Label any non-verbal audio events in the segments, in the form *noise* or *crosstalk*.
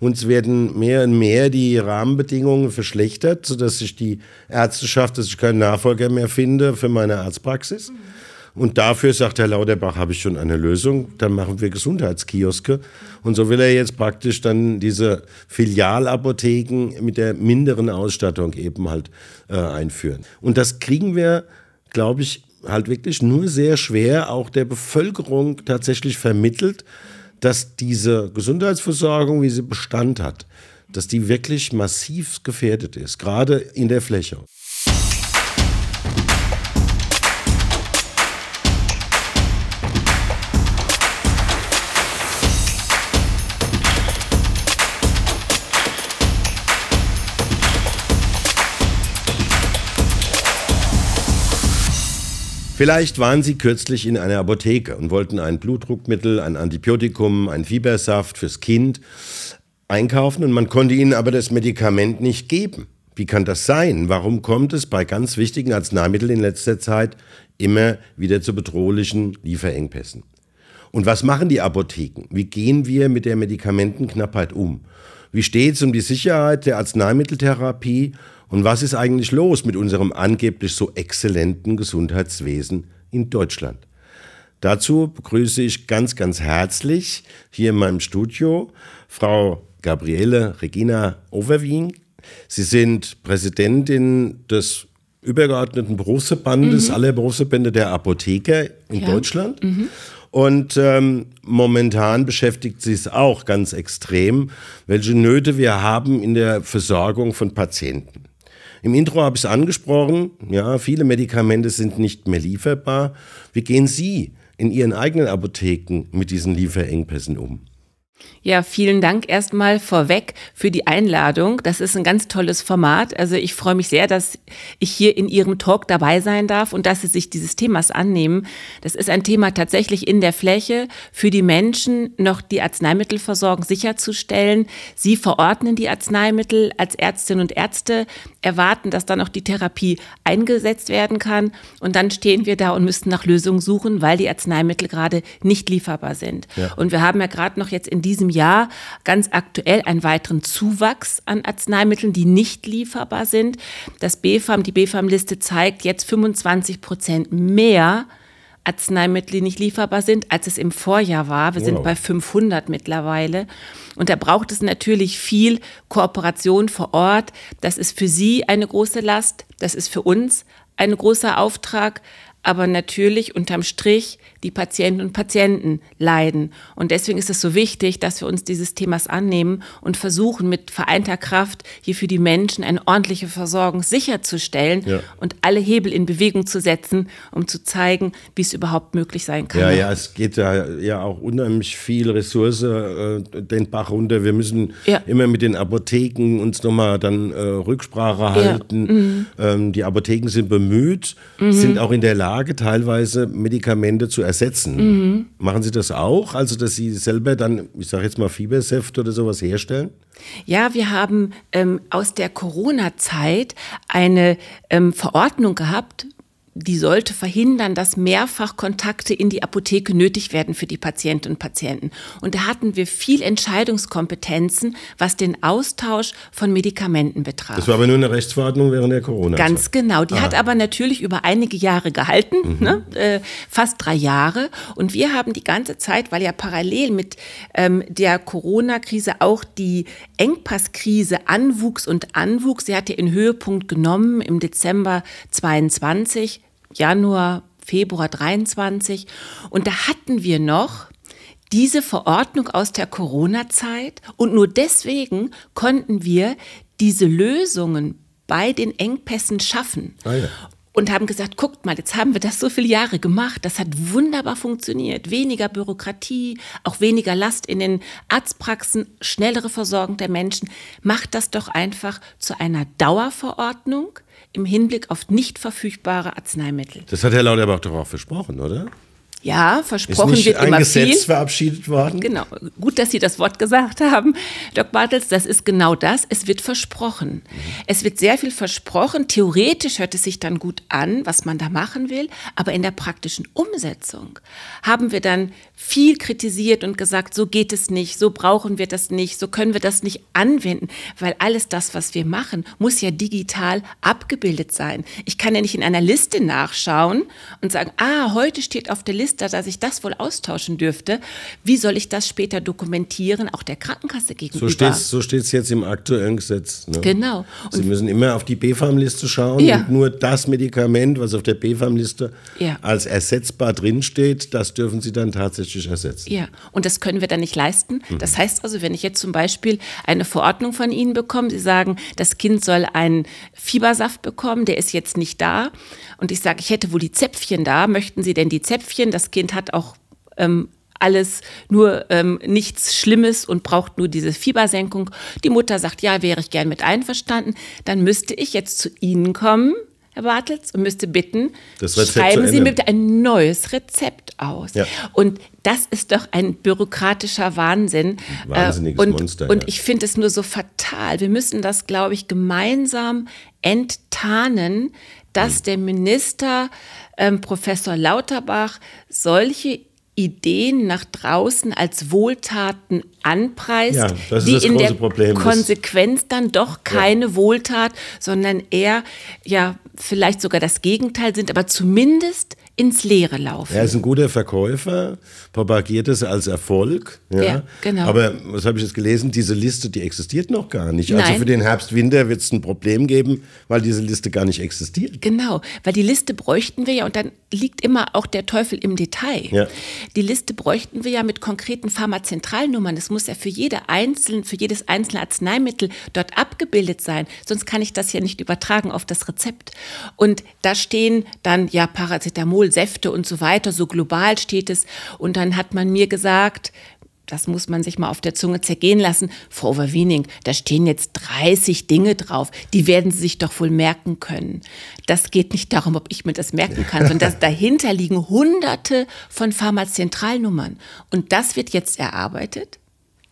Und es werden mehr und mehr die Rahmenbedingungen verschlechtert, sodass sich die Ärzteschaft, dass ich keinen Nachfolger mehr finde für meine Arztpraxis. Und dafür sagt Herr Lauterbach, habe ich schon eine Lösung, dann machen wir Gesundheitskioske. Und so will er jetzt praktisch dann diese Filialapotheken mit der minderen Ausstattung eben halt äh, einführen. Und das kriegen wir, glaube ich, halt wirklich nur sehr schwer auch der Bevölkerung tatsächlich vermittelt, dass diese Gesundheitsversorgung, wie sie Bestand hat, dass die wirklich massiv gefährdet ist, gerade in der Fläche. Vielleicht waren Sie kürzlich in einer Apotheke und wollten ein Blutdruckmittel, ein Antibiotikum, einen Fiebersaft fürs Kind einkaufen und man konnte Ihnen aber das Medikament nicht geben. Wie kann das sein? Warum kommt es bei ganz wichtigen Arzneimitteln in letzter Zeit immer wieder zu bedrohlichen Lieferengpässen? Und was machen die Apotheken? Wie gehen wir mit der Medikamentenknappheit um? Wie steht es um die Sicherheit der Arzneimitteltherapie und was ist eigentlich los mit unserem angeblich so exzellenten Gesundheitswesen in Deutschland? Dazu begrüße ich ganz, ganz herzlich hier in meinem Studio Frau Gabriele Regina Overwien. Sie sind Präsidentin des übergeordneten Berufsverbandes mhm. aller Berufsverbände der Apotheker in ja. Deutschland. Mhm. Und ähm, momentan beschäftigt sie es auch ganz extrem, welche Nöte wir haben in der Versorgung von Patienten. Im Intro habe ich es angesprochen, ja, viele Medikamente sind nicht mehr lieferbar. Wie gehen Sie in Ihren eigenen Apotheken mit diesen Lieferengpässen um? Ja, vielen Dank erstmal vorweg für die Einladung. Das ist ein ganz tolles Format. Also ich freue mich sehr, dass ich hier in Ihrem Talk dabei sein darf und dass Sie sich dieses Themas annehmen. Das ist ein Thema tatsächlich in der Fläche für die Menschen, noch die Arzneimittelversorgung sicherzustellen. Sie verordnen die Arzneimittel als Ärztinnen und Ärzte erwarten, dass dann auch die Therapie eingesetzt werden kann. Und dann stehen wir da und müssen nach Lösungen suchen, weil die Arzneimittel gerade nicht lieferbar sind. Ja. Und wir haben ja gerade noch jetzt in diesem Jahr ganz aktuell einen weiteren Zuwachs an Arzneimitteln, die nicht lieferbar sind. Das BFAM, die BFAM-Liste zeigt jetzt 25 Prozent mehr Arzneimittel, die nicht lieferbar sind, als es im Vorjahr war. Wir wow. sind bei 500 mittlerweile. Und da braucht es natürlich viel Kooperation vor Ort. Das ist für Sie eine große Last. Das ist für uns ein großer Auftrag. Aber natürlich unterm Strich die Patientinnen und Patienten leiden. Und deswegen ist es so wichtig, dass wir uns dieses Themas annehmen und versuchen, mit vereinter Kraft hier für die Menschen eine ordentliche Versorgung sicherzustellen ja. und alle Hebel in Bewegung zu setzen, um zu zeigen, wie es überhaupt möglich sein kann. Ja, ja, es geht ja, ja auch unheimlich viel Ressource äh, den Bach runter. Wir müssen ja. immer mit den Apotheken uns nochmal dann äh, Rücksprache halten. Ja. Mhm. Ähm, die Apotheken sind bemüht, mhm. sind auch in der Lage, teilweise Medikamente zu ersetzen. Mhm. Machen Sie das auch? Also, dass Sie selber dann, ich sage jetzt mal, Fiebersäft oder sowas herstellen? Ja, wir haben ähm, aus der Corona-Zeit eine ähm, Verordnung gehabt die sollte verhindern, dass mehrfach Kontakte in die Apotheke nötig werden für die Patientinnen und Patienten. Und da hatten wir viel Entscheidungskompetenzen, was den Austausch von Medikamenten betraf. Das war aber nur eine Rechtsverordnung während der corona -Zeit. Ganz genau. Die Aha. hat aber natürlich über einige Jahre gehalten, mhm. ne? äh, fast drei Jahre. Und wir haben die ganze Zeit, weil ja parallel mit ähm, der Corona-Krise auch die Engpasskrise anwuchs und anwuchs. Sie hat ja in Höhepunkt genommen im Dezember 2022. Januar, Februar 23. Und da hatten wir noch diese Verordnung aus der Corona-Zeit. Und nur deswegen konnten wir diese Lösungen bei den Engpässen schaffen. Ah ja und haben gesagt, guckt mal, jetzt haben wir das so viele Jahre gemacht, das hat wunderbar funktioniert. Weniger Bürokratie, auch weniger Last in den Arztpraxen, schnellere Versorgung der Menschen. Macht das doch einfach zu einer Dauerverordnung, im Hinblick auf nicht verfügbare Arzneimittel. Das hat Herr Lauterbach doch auch versprochen, oder? Ja, versprochen ist nicht wird ein immer Gesetz viel. verabschiedet worden. Genau. Gut, dass Sie das Wort gesagt haben, Doc Bartels. Das ist genau das. Es wird versprochen. Es wird sehr viel versprochen. Theoretisch hört es sich dann gut an, was man da machen will. Aber in der praktischen Umsetzung haben wir dann viel kritisiert und gesagt, so geht es nicht, so brauchen wir das nicht, so können wir das nicht anwenden. Weil alles das, was wir machen, muss ja digital abgebildet sein. Ich kann ja nicht in einer Liste nachschauen und sagen, ah, heute steht auf der Liste, Register, dass ich das wohl austauschen dürfte. Wie soll ich das später dokumentieren, auch der Krankenkasse gegenüber? So steht es so jetzt im aktuellen Gesetz. Ne? Genau. Und Sie müssen immer auf die b farm liste schauen ja. und nur das Medikament, was auf der b farm liste ja. als ersetzbar drinsteht, das dürfen Sie dann tatsächlich ersetzen. Ja, und das können wir dann nicht leisten. Mhm. Das heißt also, wenn ich jetzt zum Beispiel eine Verordnung von Ihnen bekomme, Sie sagen, das Kind soll einen Fiebersaft bekommen, der ist jetzt nicht da. Und ich sage, ich hätte wohl die Zäpfchen da. Möchten Sie denn die Zäpfchen? Das das Kind hat auch ähm, alles nur ähm, nichts Schlimmes und braucht nur diese Fiebersenkung. Die Mutter sagt, ja, wäre ich gern mit einverstanden. Dann müsste ich jetzt zu Ihnen kommen, Herr Bartels, und müsste bitten, schreiben Sie mir bitte ein neues Rezept aus. Ja. Und das ist doch ein bürokratischer Wahnsinn. Wahnsinniges äh, und, Monster. Und ja. ich finde es nur so fatal. Wir müssen das, glaube ich, gemeinsam enttarnen, dass hm. der Minister ähm, Professor Lauterbach solche Ideen nach draußen als Wohltaten anpreist, ja, die in der Problem Konsequenz ist. dann doch keine ja. Wohltat, sondern eher ja vielleicht sogar das Gegenteil sind, aber zumindest ins Leere laufen. Er ist ein guter Verkäufer, propagiert es als Erfolg. Ja, ja genau. Aber was habe ich jetzt gelesen? Diese Liste, die existiert noch gar nicht. Also Nein. Also für den Herbst-Winter wird es ein Problem geben, weil diese Liste gar nicht existiert. Genau, weil die Liste bräuchten wir ja und dann liegt immer auch der Teufel im Detail. Ja. Die Liste bräuchten wir ja mit konkreten Pharmazentralnummern. Das muss ja für jede einzelne, für jedes einzelne Arzneimittel dort abgebildet sein. Sonst kann ich das ja nicht übertragen auf das Rezept. Und da stehen dann ja Paracetamol säfte und so weiter, so global steht es. Und dann hat man mir gesagt, das muss man sich mal auf der Zunge zergehen lassen. Frau Overwiening, da stehen jetzt 30 Dinge drauf. Die werden Sie sich doch wohl merken können. Das geht nicht darum, ob ich mir das merken kann, sondern dahinter liegen Hunderte von Pharmazentralnummern. Und das wird jetzt erarbeitet,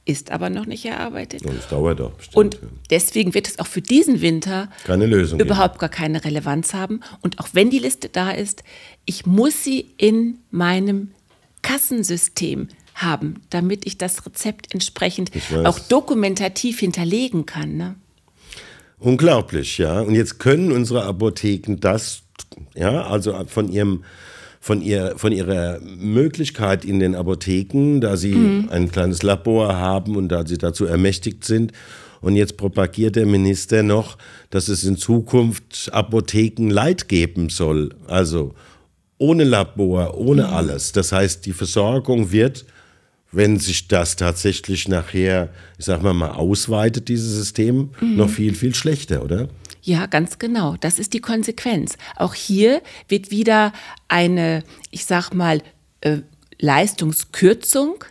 ist aber noch nicht erarbeitet. Und es dauert auch bestimmt. Und deswegen wird es auch für diesen Winter keine Lösung überhaupt geben. gar keine Relevanz haben. Und auch wenn die Liste da ist, ich muss sie in meinem Kassensystem haben, damit ich das Rezept entsprechend auch dokumentativ hinterlegen kann. Ne? Unglaublich, ja. Und jetzt können unsere Apotheken das, ja, also von ihrem von, ihr, von ihrer Möglichkeit in den Apotheken, da sie mhm. ein kleines Labor haben und da sie dazu ermächtigt sind. Und jetzt propagiert der Minister noch, dass es in Zukunft Apotheken Leid geben soll. Also ohne Labor, ohne mhm. alles. Das heißt, die Versorgung wird, wenn sich das tatsächlich nachher, ich sag mal mal, ausweitet, dieses System, mhm. noch viel, viel schlechter, oder? Ja, ganz genau. Das ist die Konsequenz. Auch hier wird wieder eine, ich sag mal, äh, Leistungskürzung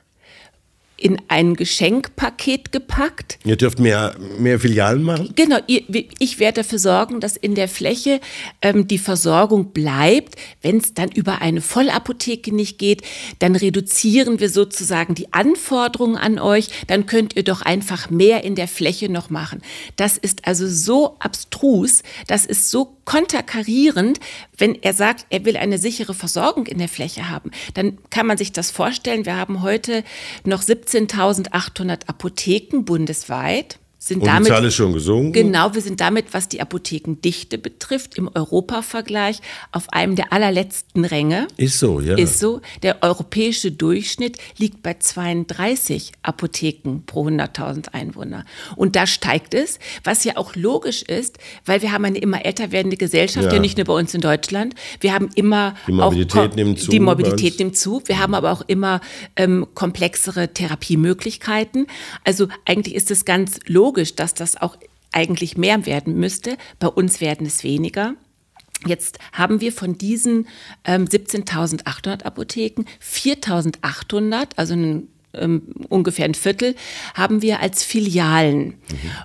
in ein Geschenkpaket gepackt. Ihr dürft mehr, mehr Filialen machen? Genau, ich werde dafür sorgen, dass in der Fläche ähm, die Versorgung bleibt. Wenn es dann über eine Vollapotheke nicht geht, dann reduzieren wir sozusagen die Anforderungen an euch. Dann könnt ihr doch einfach mehr in der Fläche noch machen. Das ist also so abstrus, das ist so konterkarierend, wenn er sagt, er will eine sichere Versorgung in der Fläche haben. Dann kann man sich das vorstellen. Wir haben heute noch 17.800 Apotheken bundesweit sind und damit. Die Zahl ist schon gesunken. Genau, wir sind damit, was die Apothekendichte betrifft, im Europavergleich auf einem der allerletzten Ränge. Ist so, ja. Ist so. Der europäische Durchschnitt liegt bei 32 Apotheken pro 100.000 Einwohner. Und da steigt es, was ja auch logisch ist, weil wir haben eine immer älter werdende Gesellschaft, ja, ja nicht nur bei uns in Deutschland. Wir haben immer die Mobilität auch, nimmt zu. Die Mobilität nimmt zu. Wir ja. haben aber auch immer ähm, komplexere Therapiemöglichkeiten. Also eigentlich ist es ganz logisch logisch, dass das auch eigentlich mehr werden müsste. Bei uns werden es weniger. Jetzt haben wir von diesen ähm, 17.800 Apotheken 4.800, also einen, ähm, ungefähr ein Viertel, haben wir als Filialen. Mhm.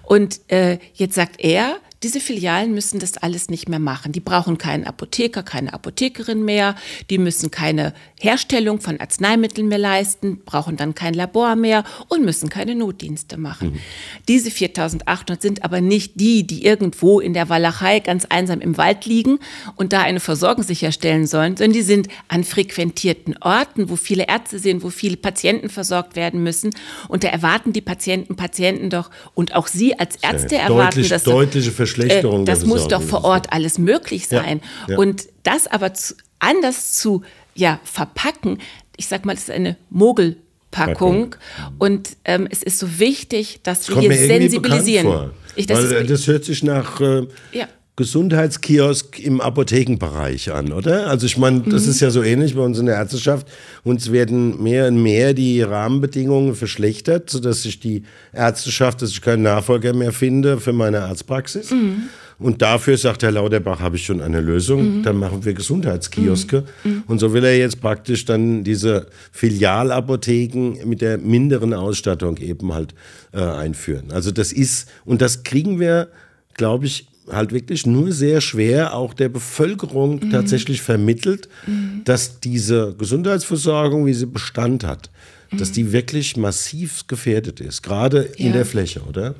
Und äh, jetzt sagt er, diese Filialen müssen das alles nicht mehr machen. Die brauchen keinen Apotheker, keine Apothekerin mehr. Die müssen keine Herstellung von Arzneimitteln mehr leisten, brauchen dann kein Labor mehr und müssen keine Notdienste machen. Mhm. Diese 4800 sind aber nicht die, die irgendwo in der Walachei ganz einsam im Wald liegen und da eine Versorgung sicherstellen sollen, sondern die sind an frequentierten Orten, wo viele Ärzte sind, wo viele Patienten versorgt werden müssen. Und da erwarten die Patienten, Patienten doch und auch sie als Ärzte erwarten, deutlich, dass deutliche Verschlechterung. Äh, das muss doch vor Ort alles möglich sein. Ja, ja. Und das aber zu, anders zu ja, verpacken, ich sag mal, das ist eine Mogelpackung. Packung. Mhm. Und ähm, es ist so wichtig, dass wir hier sensibilisieren. Ich, das, Weil, das hört sich nach äh, ja. Gesundheitskiosk im Apothekenbereich an, oder? Also ich meine, das mhm. ist ja so ähnlich bei uns in der Ärzteschaft. Uns werden mehr und mehr die Rahmenbedingungen verschlechtert, sodass ich die Ärzteschaft, dass ich keinen Nachfolger mehr finde für meine Arztpraxis. Mhm. Und dafür sagt Herr Lauterbach, habe ich schon eine Lösung, mhm. dann machen wir Gesundheitskioske. Mhm. Mhm. Und so will er jetzt praktisch dann diese Filialapotheken mit der minderen Ausstattung eben halt äh, einführen. Also das ist, und das kriegen wir, glaube ich, halt wirklich nur sehr schwer auch der Bevölkerung mhm. tatsächlich vermittelt, mhm. dass diese Gesundheitsversorgung, wie sie Bestand hat, mhm. dass die mhm. wirklich massiv gefährdet ist, gerade ja. in der Fläche, oder?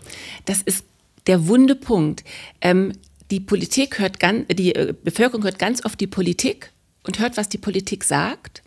Das ist der wunde Punkt. Ähm, die Politik hört ganz, die äh, Bevölkerung hört ganz oft die Politik und hört, was die Politik sagt.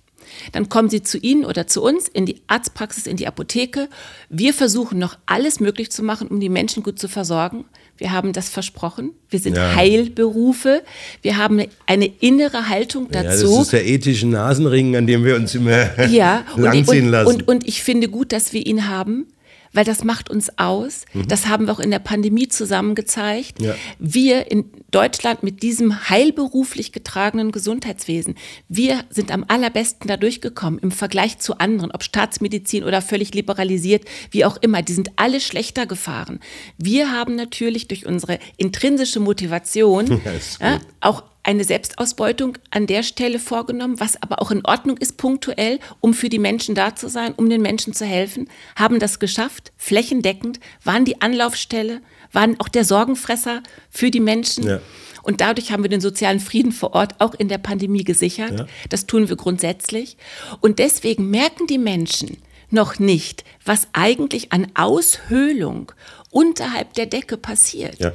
Dann kommen sie zu Ihnen oder zu uns in die Arztpraxis, in die Apotheke. Wir versuchen noch alles möglich zu machen, um die Menschen gut zu versorgen. Wir haben das versprochen. Wir sind ja. Heilberufe. Wir haben eine innere Haltung dazu. Ja, das ist der ethische Nasenring, an dem wir uns immer ja, *laughs* langziehen und, und, lassen. Und, und ich finde gut, dass wir ihn haben weil das macht uns aus. Mhm. Das haben wir auch in der Pandemie zusammen gezeigt. Ja. Wir in Deutschland mit diesem heilberuflich getragenen Gesundheitswesen, wir sind am allerbesten da durchgekommen im Vergleich zu anderen, ob Staatsmedizin oder völlig liberalisiert, wie auch immer. Die sind alle schlechter gefahren. Wir haben natürlich durch unsere intrinsische Motivation *laughs* ja, ja, auch eine Selbstausbeutung an der Stelle vorgenommen, was aber auch in Ordnung ist punktuell, um für die Menschen da zu sein, um den Menschen zu helfen, haben das geschafft, flächendeckend, waren die Anlaufstelle, waren auch der Sorgenfresser für die Menschen. Ja. Und dadurch haben wir den sozialen Frieden vor Ort auch in der Pandemie gesichert. Ja. Das tun wir grundsätzlich. Und deswegen merken die Menschen noch nicht, was eigentlich an Aushöhlung unterhalb der Decke passiert. Ja.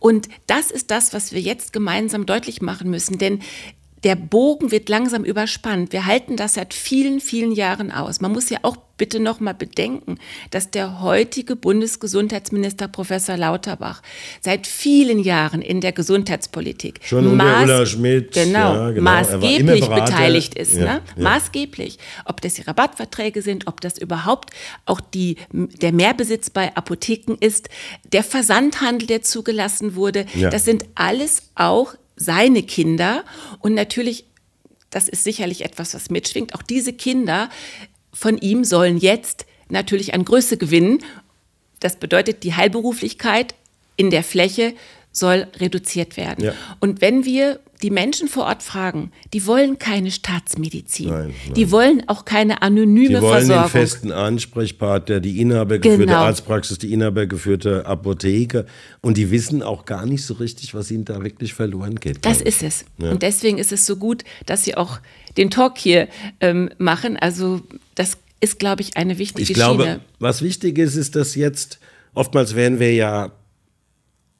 Und das ist das, was wir jetzt gemeinsam deutlich machen müssen. Denn der Bogen wird langsam überspannt. Wir halten das seit vielen, vielen Jahren aus. Man muss ja auch bitte noch mal bedenken, dass der heutige Bundesgesundheitsminister Professor Lauterbach seit vielen Jahren in der Gesundheitspolitik schon unter Ulla Schmidt genau, ja, genau. maßgeblich beteiligt ist, ja, ne? ja. maßgeblich, ob das die Rabattverträge sind, ob das überhaupt auch die der Mehrbesitz bei Apotheken ist, der Versandhandel, der zugelassen wurde, das sind alles auch seine Kinder. Und natürlich, das ist sicherlich etwas, was mitschwingt, auch diese Kinder von ihm sollen jetzt natürlich an Größe gewinnen. Das bedeutet, die Heilberuflichkeit in der Fläche soll reduziert werden. Ja. Und wenn wir die Menschen vor Ort fragen, die wollen keine Staatsmedizin. Nein, nein. Die wollen auch keine anonyme Versorgung. Die wollen Versorgung. den festen Ansprechpartner, die inhabergeführte genau. Arztpraxis, die inhabergeführte Apotheke. Und die wissen auch gar nicht so richtig, was ihnen da wirklich verloren geht. Das ist es. Ja. Und deswegen ist es so gut, dass sie auch den Talk hier ähm, machen. Also das ist, glaube ich, eine wichtige ich glaube, Was wichtig ist, ist, dass jetzt, oftmals werden wir ja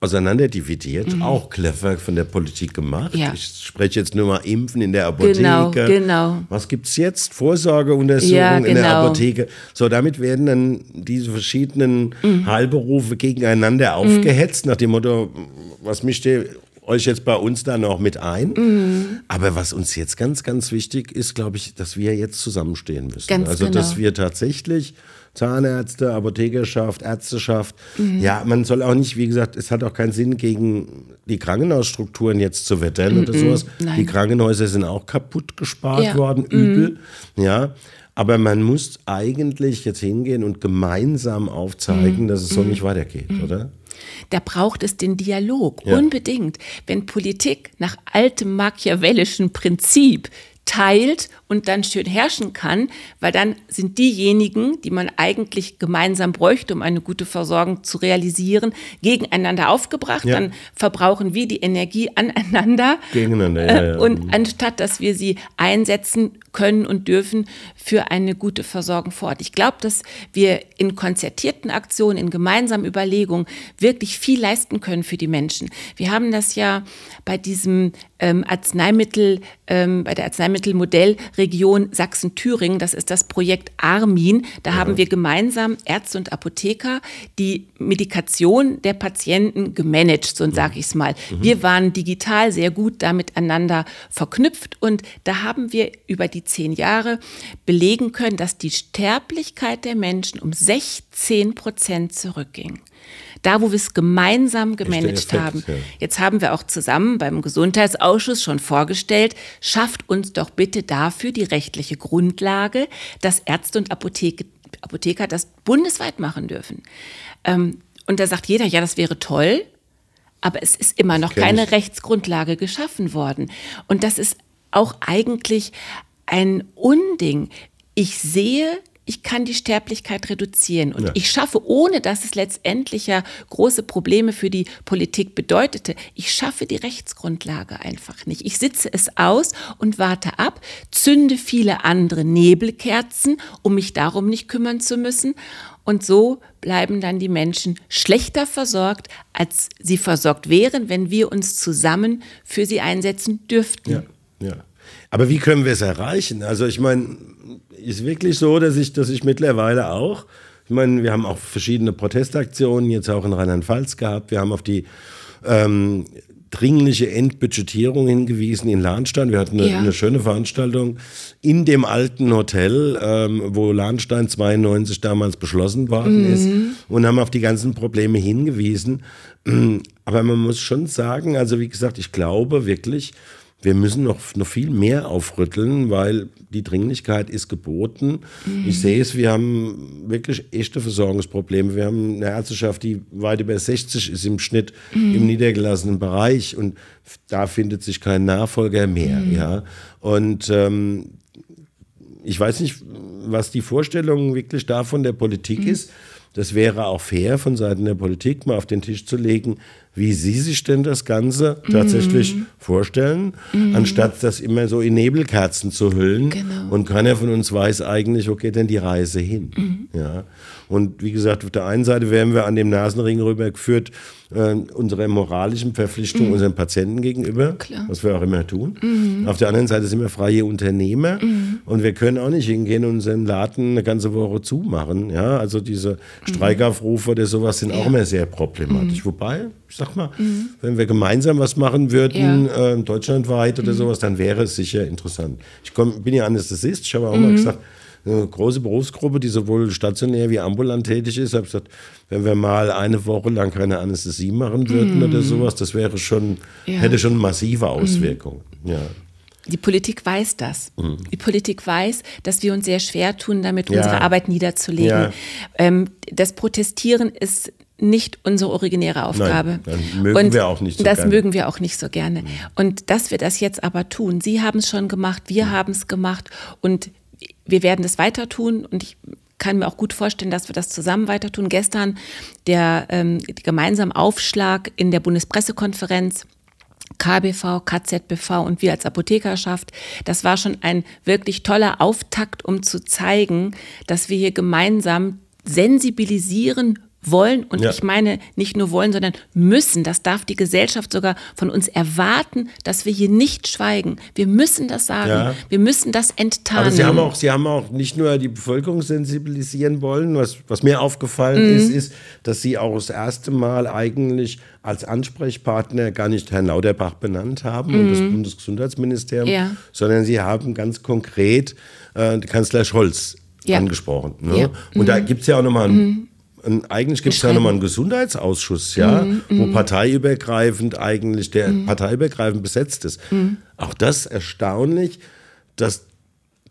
auseinanderdividiert, mhm. auch clever von der Politik gemacht. Ja. Ich spreche jetzt nur mal Impfen in der Apotheke. Genau, genau. Was gibt es jetzt? Vorsorgeuntersuchungen ja, genau. in der genau. Apotheke. So, damit werden dann diese verschiedenen mhm. Heilberufe gegeneinander mhm. aufgehetzt, mhm. nach dem Motto, was mischt ihr euch jetzt bei uns da noch mit ein? Mhm. Aber was uns jetzt ganz, ganz wichtig ist, glaube ich, dass wir jetzt zusammenstehen müssen. Ganz also, genau. dass wir tatsächlich Zahnärzte, Apothekerschaft, Ärzteschaft. Mhm. Ja, man soll auch nicht, wie gesagt, es hat auch keinen Sinn, gegen die Krankenhausstrukturen jetzt zu wettern mhm. oder sowas. Nein. Die Krankenhäuser sind auch kaputt gespart ja. worden, mm. übel. Mhm. Ja. Aber man muss eigentlich jetzt hingehen und gemeinsam aufzeigen, mm. dass es so mm. nicht weitergeht, oder? Da braucht es den Dialog, ja. unbedingt. Wenn Politik nach altem machiavellischen Prinzip teilt und dann schön herrschen kann, weil dann sind diejenigen, die man eigentlich gemeinsam bräuchte, um eine gute Versorgung zu realisieren, gegeneinander aufgebracht. Ja. Dann verbrauchen wir die Energie *laughs* aneinander. Gegeneinander, ja, ja. Und anstatt, dass wir sie einsetzen können und dürfen für eine gute Versorgung vor Ort. Ich glaube, dass wir in konzertierten Aktionen, in gemeinsamen Überlegungen wirklich viel leisten können für die Menschen. Wir haben das ja bei diesem ähm, Arzneimittel, ähm, bei der Arzneimittelmodellregion Sachsen-Thüringen, das ist das Projekt Armin. Da ja. haben wir gemeinsam Ärzte und Apotheker die Medikation der Patienten gemanagt, so sage ich es mal. Mhm. Wir waren digital sehr gut damit einander verknüpft und da haben wir über die zehn Jahre belegen können, dass die Sterblichkeit der Menschen um 16 Prozent zurückging. Da, wo wir es gemeinsam gemanagt Effekt, haben. Ja. Jetzt haben wir auch zusammen beim Gesundheitsausschuss schon vorgestellt, schafft uns doch bitte dafür die rechtliche Grundlage, dass Ärzte und Apotheke, Apotheker das bundesweit machen dürfen. Ähm, und da sagt jeder, ja, das wäre toll, aber es ist immer noch keine ich. Rechtsgrundlage geschaffen worden. Und das ist auch eigentlich ein Unding. Ich sehe, ich kann die Sterblichkeit reduzieren und ja. ich schaffe, ohne dass es letztendlich ja große Probleme für die Politik bedeutete, ich schaffe die Rechtsgrundlage einfach nicht. Ich sitze es aus und warte ab, zünde viele andere Nebelkerzen, um mich darum nicht kümmern zu müssen. Und so bleiben dann die Menschen schlechter versorgt, als sie versorgt wären, wenn wir uns zusammen für sie einsetzen dürften. Ja, ja. Aber wie können wir es erreichen? Also ich meine, ist wirklich so, dass ich, dass ich mittlerweile auch, ich meine, wir haben auch verschiedene Protestaktionen jetzt auch in Rheinland-Pfalz gehabt. Wir haben auf die ähm, dringliche Endbudgetierung hingewiesen in Lahnstein. Wir hatten eine, ja. eine schöne Veranstaltung in dem alten Hotel, ähm, wo Lahnstein 92 damals beschlossen worden mhm. ist und haben auf die ganzen Probleme hingewiesen. *clears throat* Aber man muss schon sagen, also wie gesagt, ich glaube wirklich, wir müssen noch, noch viel mehr aufrütteln, weil die Dringlichkeit ist geboten. Mhm. Ich sehe es, wir haben wirklich echte Versorgungsprobleme. Wir haben eine Ärzteschaft, die weit über 60 ist im Schnitt mhm. im niedergelassenen Bereich und da findet sich kein Nachfolger mehr. Mhm. Ja. Und ähm, ich weiß nicht, was die Vorstellung wirklich davon der Politik mhm. ist. Das wäre auch fair von Seiten der Politik mal auf den Tisch zu legen, wie sie sich denn das Ganze mhm. tatsächlich vorstellen, mhm. anstatt das immer so in Nebelkerzen zu hüllen. Genau. Und keiner von uns weiß eigentlich, wo geht denn die Reise hin? Mhm. Ja. Und wie gesagt, auf der einen Seite werden wir an dem Nasenring rübergeführt, äh, unserer moralischen Verpflichtung mhm. unseren Patienten gegenüber, Klar. was wir auch immer tun. Mhm. Auf der anderen Seite sind wir freie Unternehmer mhm. und wir können auch nicht hingehen und unseren Laden eine ganze Woche zumachen. Ja, also diese mhm. Streikaufrufe oder sowas sind ja. auch immer sehr problematisch. Mhm. Wobei, ich sag mal, mhm. wenn wir gemeinsam was machen würden, ja. äh, deutschlandweit oder sowas, dann wäre es sicher interessant. Ich komm, bin ja Anästhesist, ich habe auch mal gesagt, eine große Berufsgruppe, die sowohl stationär wie ambulant tätig ist. Ich habe gesagt, wenn wir mal eine Woche lang keine Anästhesie machen würden mm. oder mhm. sowas, das wäre schon, ja. hätte schon massive mhm. Auswirkungen. Mm. Ja. Die Politik weiß das. Mhm. Die Politik weiß, dass wir uns sehr schwer tun, damit ja. unsere Arbeit niederzulegen. Ähm, das Protestieren ist nicht unsere originäre Aufgabe. Nein, mögen und wir auch nicht so das gerne. mögen wir auch nicht so gerne. Mhm. Und dass wir das jetzt aber tun, Sie haben es schon gemacht, wir mhm. haben es gemacht und wir werden das weiter tun und ich kann mir auch gut vorstellen, dass wir das zusammen weiter tun. Gestern der ähm, gemeinsame Aufschlag in der Bundespressekonferenz. KBV, KZBV und wir als Apothekerschaft. Das war schon ein wirklich toller Auftakt, um zu zeigen, dass wir hier gemeinsam sensibilisieren wollen und ja. ich meine nicht nur wollen, sondern müssen. Das darf die Gesellschaft sogar von uns erwarten, dass wir hier nicht schweigen. Wir müssen das sagen. Ja. Wir müssen das enttarnen. Aber Sie haben auch, Sie haben auch nicht nur die Bevölkerung sensibilisieren wollen. Was, was mir aufgefallen mhm. ist, ist, dass Sie auch das erste Mal eigentlich als Ansprechpartner gar nicht Herrn Lauterbach benannt haben mhm. und das mhm. Bundesgesundheitsministerium, ja. sondern Sie haben ganz konkret äh, Kanzler Scholz ja. angesprochen. Ne? Ja. Und mhm. da gibt es ja auch nochmal einen mhm. Und eigentlich gibt es ja nochmal einen Gesundheitsausschuss, ja, mhm, wo mhm. parteiübergreifend eigentlich, der mhm. parteiübergreifend besetzt ist. Mhm. Auch das erstaunlich, dass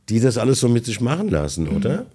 die das alles so mit sich machen lassen, mhm. oder?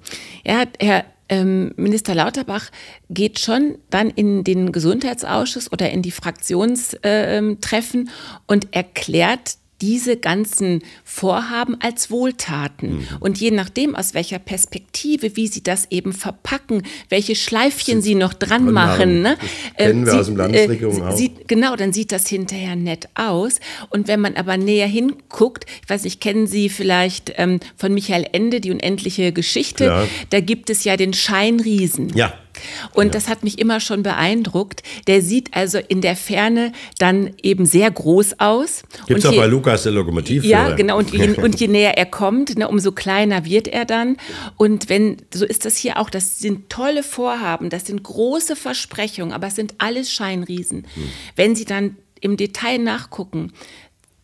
Ja, Herr ähm, Minister Lauterbach geht schon dann in den Gesundheitsausschuss oder in die Fraktionstreffen äh, ähm, und erklärt diese ganzen Vorhaben als Wohltaten. Mhm. Und je nachdem, aus welcher Perspektive, wie sie das eben verpacken, welche Schleifchen sie, sie noch dran machen. Ne? Das ähm, kennen wir sie, aus dem Landesregierung äh, sie, auch. genau, dann sieht das hinterher nett aus. Und wenn man aber näher hinguckt, ich weiß nicht, kennen Sie vielleicht ähm, von Michael Ende die unendliche Geschichte? Klar. Da gibt es ja den Scheinriesen. Ja. Und ja. das hat mich immer schon beeindruckt. Der sieht also in der Ferne dann eben sehr groß aus. Gibt es auch bei Lukas der Lokomotiv? Ja, genau. Und je, *laughs* und je, näher er kommt, ne, umso kleiner wird er dann. Und wenn, so ist das hier auch, das sind tolle Vorhaben, das sind große Versprechungen, aber es sind alles Scheinriesen. Hm. Wenn Sie dann im Detail nachgucken,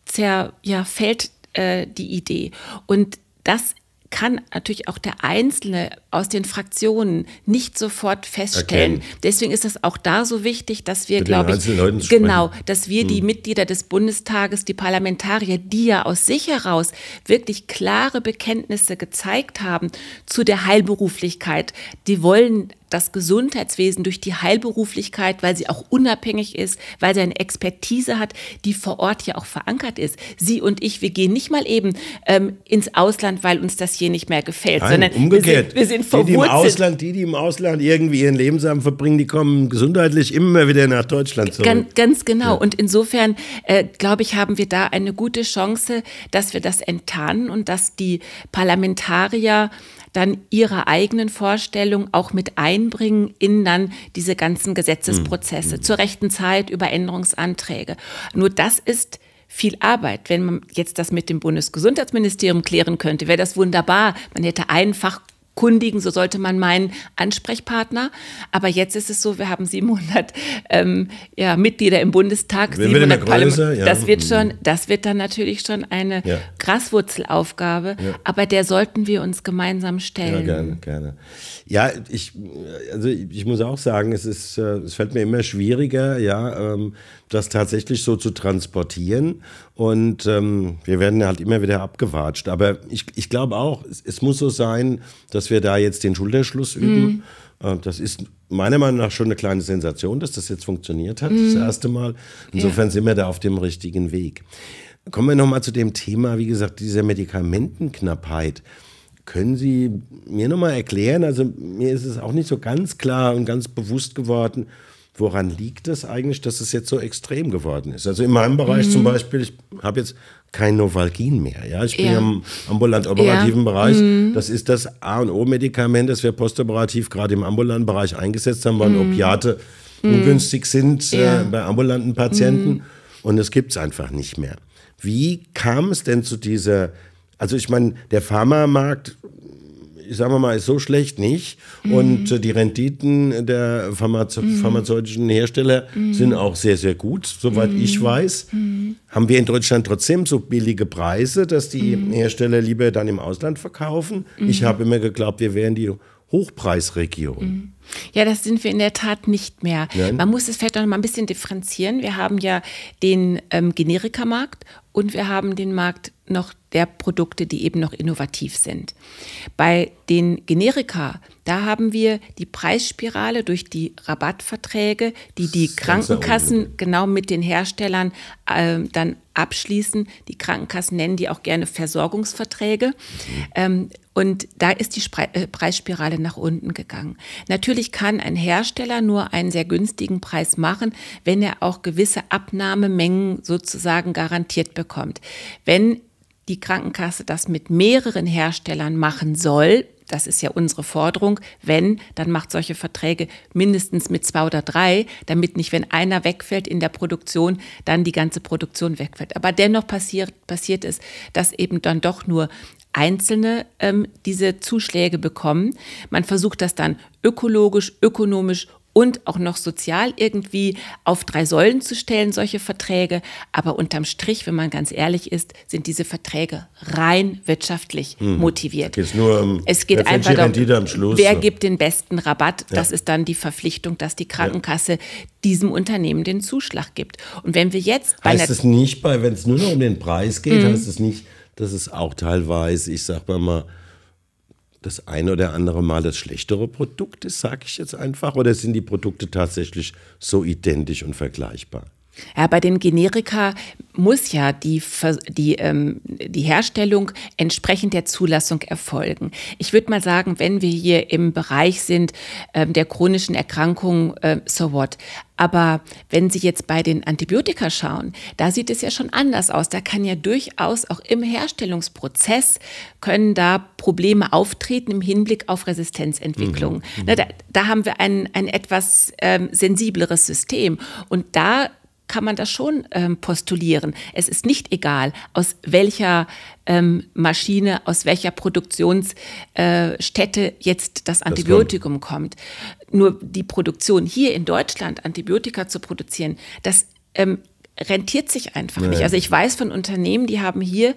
zer, ja, fällt äh, die Idee. Und das kann natürlich auch der Einzelne aus den Fraktionen nicht sofort feststellen. Erkennen. Deswegen ist es auch da so wichtig, dass wir, glaube ich, genau, dass wir hm. die Mitglieder des Bundestages, die Parlamentarier, die ja aus sich heraus wirklich klare Bekenntnisse gezeigt haben zu der Heilberuflichkeit, die wollen das Gesundheitswesen durch die Heilberuflichkeit, weil sie auch unabhängig ist, weil sie eine Expertise hat, die vor Ort ja auch verankert ist. Sie und ich, wir gehen nicht mal eben ähm, ins Ausland, weil uns das hier nicht mehr gefällt, Nein, sondern umgekehrt. Wir, sind, wir sind Die, die, im Ausland, die, die im Ausland irgendwie ihren Lebensabend verbringen, die kommen gesundheitlich immer wieder nach Deutschland zurück. Ganz, ganz genau. Ja. Und insofern, äh, glaube ich, haben wir da eine gute Chance, dass wir das enttarnen und dass die Parlamentarier dann ihre eigenen Vorstellungen auch mit einbringen in dann diese ganzen Gesetzesprozesse mhm. zur rechten Zeit über Änderungsanträge. Nur das ist viel Arbeit. Wenn man jetzt das mit dem Bundesgesundheitsministerium klären könnte, wäre das wunderbar. Man hätte einen Fach kundigen, so sollte man meinen, Ansprechpartner. Aber jetzt ist es so, wir haben 700 ähm, ja, Mitglieder im Bundestag. Wenn 700 wir größer, ja. Das wird mhm. schon, das wird dann natürlich schon eine ja. Graswurzelaufgabe. Ja. Aber der sollten wir uns gemeinsam stellen. Ja, gerne, gerne. Ja, ich, also ich muss auch sagen, es ist, äh, es fällt mir immer schwieriger, ja. Ähm, das tatsächlich so zu transportieren. Und ähm, wir werden halt immer wieder abgewatscht. Aber ich, ich glaube auch, es, es, muss so sein, dass wir da jetzt den Schulterschluss üben. Mm. das ist meiner Meinung nach schon eine kleine Sensation, dass das jetzt funktioniert hat, mm. das mhm. erste Mal. Insofern ja. sind wir da auf dem richtigen Weg. Kommen wir nochmal zu dem Thema, wie gesagt, dieser Medikamentenknappheit. Können Sie mir nochmal erklären, also mir ist es auch nicht so ganz klar und ganz bewusst geworden, woran liegt es eigentlich, dass es jetzt so extrem geworden ist? Also in meinem Bereich mhm. zum Beispiel, ich habe jetzt kein Novalgin mehr. Ja? Ich bin ja. im ambulant-operativen ja. Bereich. Mhm. Das ist das A und O-Medikament, das wir postoperativ gerade im ambulanten Bereich eingesetzt haben, weil mhm. Opiate mhm. ungünstig sind äh, ja. äh, bei ambulanten Patienten. Mhm. Und es gibt es einfach nicht mehr. Wie kam es denn zu dieser also ich meine, der Pharmamarkt sagen wir mal, ist so schlecht nicht. Mhm. Und äh, die Renditen der Pharmaze mhm. pharmazeutischen Hersteller mhm. sind auch sehr, sehr gut, soweit ich mhm. weiß. Mhm. Haben wir in Deutschland trotzdem so billige Preise, dass die mhm. Hersteller lieber dann im Ausland verkaufen? Ich habe immer geglaubt, wir wären die Hochpreisregion. Mhm. Ja, das sind wir in der Tat nicht mehr. Nein. Man muss es vielleicht noch mal ein bisschen differenzieren. Wir haben ja den ähm, Generikamarkt und wir haben den Markt noch der Produkte, die eben noch innovativ sind. Bei den Generika, da haben wir die Preisspirale durch die Rabattverträge, die die Krankenkassen genau mit den Herstellern äh, dann abschließen. Die Krankenkassen nennen die auch gerne Versorgungsverträge. Mhm. Ähm, und da ist die äh, Preisspirale nach unten gegangen. Natürlich kann ein Hersteller nur einen sehr günstigen Preis machen, wenn er auch gewisse Abnahmemengen sozusagen garantiert bekommt. Wenn die Krankenkasse das mit mehreren Herstellern machen soll, das ist ja unsere Forderung. Wenn, dann macht solche Verträge mindestens mit zwei oder drei, damit nicht, wenn einer wegfällt in der Produktion, dann die ganze Produktion wegfällt. Aber dennoch passiert, passiert es, dass eben dann doch nur Einzelne ähm, diese Zuschläge bekommen. Man versucht das dann ökologisch, ökonomisch und auch noch sozial irgendwie auf drei Säulen zu stellen, solche Verträge. Aber unterm Strich, wenn man ganz ehrlich ist, sind diese Verträge rein wirtschaftlich hm. motiviert. nur um ähm, es geht einfach darum, wer ne? gibt den besten Rabatt. Ja. Das ist dann die Verpflichtung, dass die Krankenkasse ja. diesem Unternehmen den Zuschlag gibt. Und wenn wir jetzt... heißt es nicht, bei, wenn es nur noch um den Preis geht, hm. heißt es nicht dass es auch teilweise, ich sag mal, mal das eine oder andere Mal das schlechtere Produkt ist, sage ich jetzt einfach, oder sind die Produkte tatsächlich so identisch und vergleichbar? Ja, bei den Generika muss ja die, die, ähm, die Herstellung entsprechend der Zulassung erfolgen. Ich würde mal sagen, wenn wir hier im Bereich sind ähm, der chronischen Erkrankungen, äh, so what. Aber wenn Sie jetzt bei den Antibiotika schauen, da sieht es ja schon anders aus. Da kann ja durchaus auch im Herstellungsprozess können da Probleme auftreten im Hinblick auf Resistenzentwicklung. Mhm. mhm. Na, da, da, haben wir ein, ein etwas ähm, sensibleres System. Und da kann man das schon ähm, postulieren. Es ist nicht egal, aus welcher ähm, Maschine, aus welcher Produktionsstätte äh, jetzt das Antibiotikum das kommt. Nur die Produktion hier in Deutschland, Antibiotika zu produzieren, das ähm, rentiert sich einfach nee. nicht. Also ich weiß von Unternehmen, die haben hier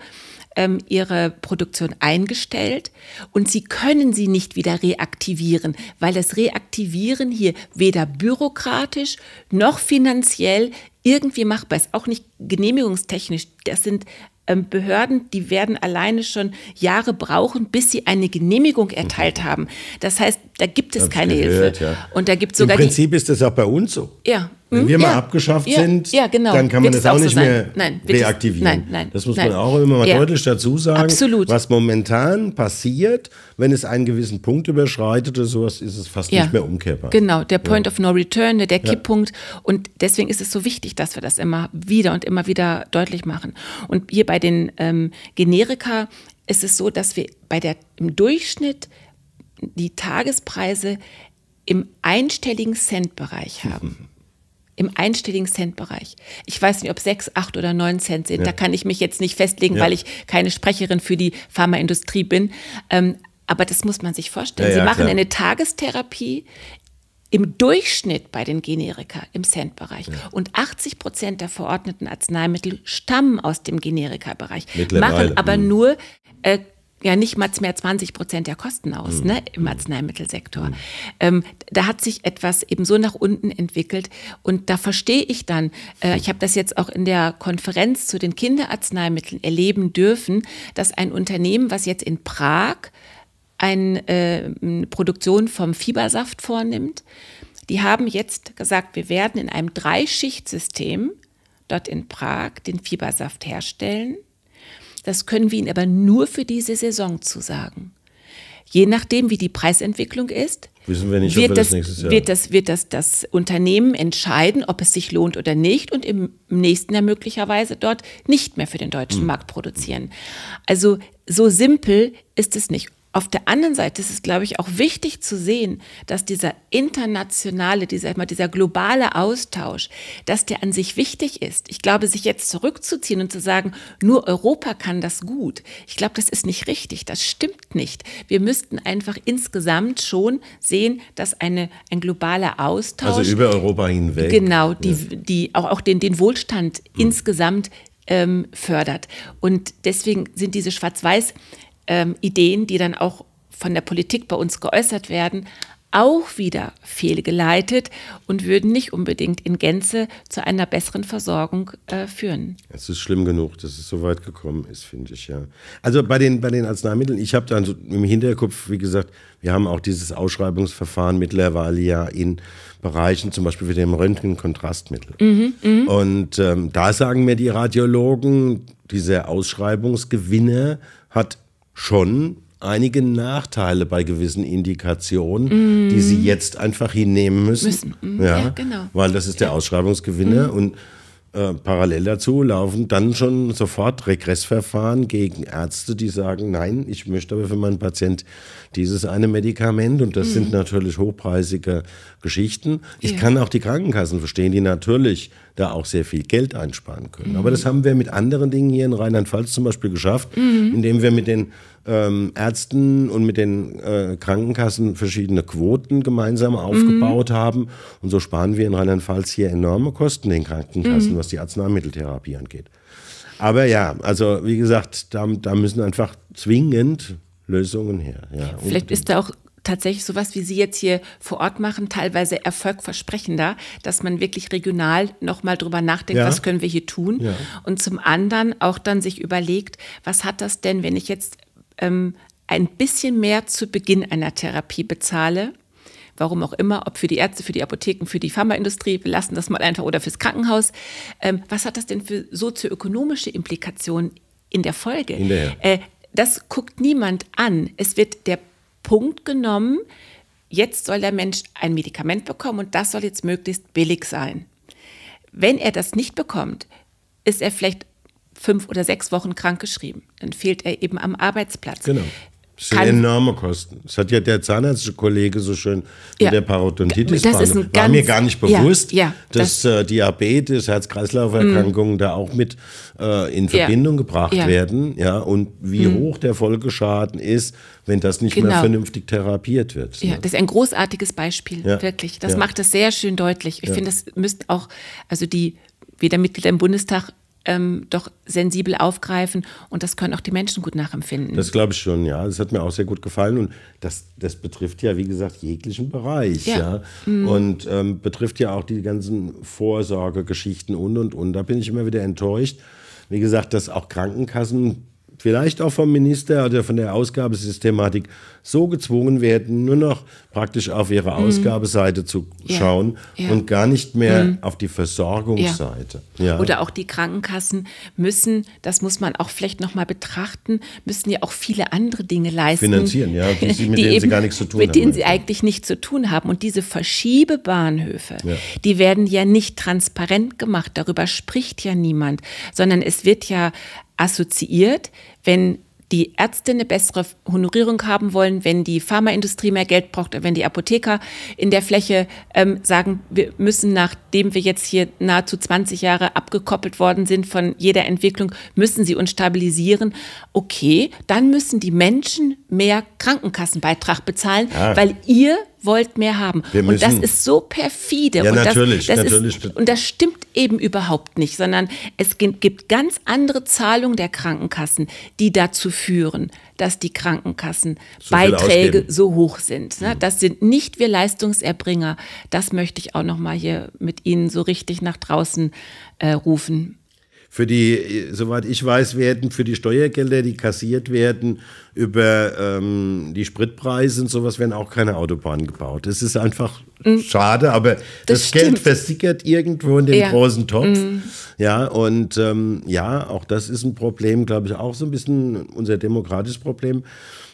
ähm, ihre Produktion eingestellt und sie können sie nicht wieder reaktivieren, weil das Reaktivieren hier weder bürokratisch noch finanziell irgendwie machbar ist, auch nicht genehmigungstechnisch. Das sind ähm, Behörden, die werden alleine schon Jahre brauchen, bis sie eine Genehmigung erteilt mhm. haben. Das heißt, da gibt es Hab's keine gehört, Hilfe. Ja. Und da gibt sogar Im Prinzip die, ist das auch bei uns so. Ja, wenn hm? wir ja. mal abgeschafft ja. sind, ja, genau. dann kann man das auch, nicht so mehr nein, reaktivieren. Nein, nein, das muss man auch immer mal deutlich dazu sagen. Absolut. Was momentan passiert, wenn es einen gewissen Punkt überschreitet oder sowas, ist es fast nicht mehr umkehrbar. Genau, der Point of No Return, der Kipppunkt. Und deswegen ist es so wichtig, dass wir das immer wieder und immer wieder deutlich machen. Und hier bei den ähm, Generika ist es so, dass wir bei der, im Durchschnitt die Tagespreise im einstelligen Centbereich haben. *laughs* im einstelligen Cent-Bereich. Ich weiß nicht, ob sechs, acht oder neun Cent sind. Ja. Da kann ich mich jetzt nicht festlegen, ja. weil ich keine Sprecherin für die Pharmaindustrie bin. Ähm, aber das muss man sich vorstellen. Ja, Sie machen klar. eine Tagestherapie im Durchschnitt bei den Generika im Cent-Bereich. Und 80 Prozent der verordneten Arzneimittel stammen aus dem Generika-Bereich, machen aber mhm. nur äh, ja nicht mal mehr 20 Prozent der Kosten aus mhm. ne, im Arzneimittelsektor. Mhm. Ähm, da hat sich etwas eben so nach unten entwickelt und da verstehe ich dann, äh, ich habe das jetzt auch in der Konferenz zu den Kinderarzneimitteln erleben dürfen, dass ein Unternehmen, was jetzt in Prag äh, eine äh, Produktion vom Fiebersaft vornimmt, die haben jetzt gesagt, wir werden in einem Dreischichtsystem dort in Prag den Fiebersaft herstellen – das können wir Ihnen aber nur für diese Saison zusagen. Je nachdem, wie die Preisentwicklung ist, wir nicht, wird, das, das wird, das, wird das, das Unternehmen entscheiden, ob es sich lohnt oder nicht und im nächsten Jahr möglicherweise dort nicht mehr für den deutschen hm. Markt produzieren. Also so simpel ist es nicht. Auf der anderen Seite ist es, glaube ich, auch wichtig zu sehen, dass dieser internationale, dieser, dieser globale Austausch, dass der an sich wichtig ist. Ich glaube, sich jetzt zurückzuziehen und zu sagen, nur Europa kann das gut, ich glaube, das ist nicht richtig, das stimmt nicht. Wir müssten einfach insgesamt schon sehen, dass eine, ein globaler Austausch. Also über Europa hinweg. Genau, die, ja. die, auch, auch den, den Wohlstand hm. insgesamt ähm, fördert. Und deswegen sind diese Schwarz-Weiß- ähm, Ideen, die dann auch von der Politik bei uns geäußert werden, auch wieder fehlgeleitet und würden nicht unbedingt in Gänze zu einer besseren Versorgung äh, führen. Es ist schlimm genug, dass es so weit gekommen ist, finde ich, ja. Also bei den, bei den Arzneimitteln, ich habe dann so im Hinterkopf, wie gesagt, wir haben auch dieses Ausschreibungsverfahren mittlerweile ja in Bereichen, zum Beispiel mit dem Röntgenkontrastmittel. Mhm, mh. Und ähm, da sagen mir die Radiologen, dieser Ausschreibungsgewinner hat schon einige Nachteile bei gewissen Indikationen, mm. die sie mhm. jetzt einfach hinnehmen müssen. müssen. Mm, ja, ja, genau. Weil das ist der Ausschreibungsgewinner mm. und äh, parallel dazu laufen dann schon sofort Regressverfahren gegen Ärzte, die sagen, nein, ich möchte aber für meinen Patient dieses eine Medikament und das mhm. sind natürlich hochpreisige Geschichten. Ich ja. kann auch die Krankenkassen verstehen, die natürlich da auch sehr viel Geld einsparen können. Mhm. Aber das haben wir mit anderen Dingen hier in Rheinland-Pfalz zum Beispiel geschafft, mhm. indem wir mit den ähm, Ärzten und mit den äh, Krankenkassen verschiedene Quoten gemeinsam mhm. aufgebaut mhm. haben. Und so sparen wir in Rheinland-Pfalz hier enorme Kosten den Krankenkassen, mhm. was die Arzneimitteltherapie angeht. Aber ja, also wie gesagt, da, da müssen einfach zwingend Lösungen her. Ja. Vielleicht ist da auch tatsächlich sowas, wie Sie jetzt hier vor Ort machen, teilweise erfolgversprechender, dass man wirklich regional nochmal drüber nachdenkt, ja. was können wir hier tun? Ja. Und zum anderen auch dann sich überlegt, was hat das denn, wenn ich jetzt ähm, ein bisschen mehr zu Beginn einer Therapie bezahle? Warum auch immer, ob für die Ärzte, für die Apotheken, für die Pharmaindustrie, wir lassen das mal einfach oder fürs Krankenhaus. Ähm, was hat das denn für sozioökonomische Implikationen in der Folge? In der. Äh, das guckt niemand an. Es wird der Punkt genommen, jetzt soll der Mensch ein Medikament bekommen und das soll jetzt möglichst billig sein. Wenn er das nicht bekommt, ist er vielleicht fünf oder sechs Wochen krankgeschrieben. Dann fehlt er eben am Arbeitsplatz. Genau. Das sind enorme Kosten. Das hat ja der Kollege so schön ja. mit der Parodontitis das ist ein War mir gar nicht bewusst, ja, ja, dass das äh, Diabetes, Herz-Kreislauf-Erkrankungen da auch mit äh, in Verbindung gebracht werden. Ja, und wie mhm. hoch der Folgeschaden ist, wenn das nicht genau. mehr vernünftig therapiert wird. Ne? Ja, das ist ein großartiges Beispiel, wirklich. Das macht das sehr schön deutlich. Ich finde, das müssten auch, also die weder Mitglieder im Bundestag ähm, doch sensibel aufgreifen und das können auch die Menschen gut nachempfinden. Das glaube ich schon, ja. Das hat mir auch sehr gut gefallen und das, das betrifft ja, wie gesagt, jeglichen Bereich, ja. ja. Mhm. Und ähm, betrifft ja auch die ganzen Vorsorgegeschichten und und und. Da bin ich immer wieder enttäuscht. Wie gesagt, dass auch Krankenkassen vielleicht auch vom Minister oder von der Ausgabesystematik so gezwungen werden, nur noch praktisch auf ihre mhm. Ausgabeseite zu schauen ja. und gar nicht mehr mhm. auf die Versorgungsseite. Ja. Oder auch die Krankenkassen müssen, das muss man auch vielleicht nochmal betrachten, müssen ja auch viele andere Dinge leisten. Finanzieren, ja, die, sie, mit denen eben, sie gar nichts zu tun mit haben. Mit denen sie eigentlich nichts zu tun haben. Und diese Verschiebebahnhöfe, die werden ja nicht transparent gemacht, darüber spricht ja niemand, sondern es wird ja assoziiert, wenn die Ärzte eine bessere Honorierung haben wollen, wenn die Pharmaindustrie mehr Geld braucht, wenn die Apotheker in der Fläche ähm, sagen, wir müssen, nachdem wir jetzt hier nahezu 20 Jahre abgekoppelt worden sind von jeder Entwicklung, müssen sie uns stabilisieren. Okay, dann müssen die Menschen mehr Krankenkassenbeitrag bezahlen, ja. weil ihr wollt mehr haben. müssen, und das ist so perfide. Ja, und natürlich. Das, natürlich. Ist, und das stimmt eben überhaupt nicht, sondern es gibt ganz andere Zahlungen der Krankenkassen, die dazu führen, dass die Krankenkassenbeiträge so hoch sind. Ne? Mhm. Das sind nicht wir Leistungserbringer. Das möchte ich auch noch mal hier mit Ihnen so richtig nach draußen äh, rufen für die, äh, soweit ich weiß, werden für die Steuergelder, die kassiert werden über ähm, die Spritpreise und sowas, werden auch keine Autobahnen gebaut. Das ist einfach mhm. schade, aber das, das Geld versickert irgendwo in den ja. großen Topf. Mhm. Ja, und ähm, ja, auch das ist ein Problem, glaube ich, auch so ein bisschen unser demokratisches Problem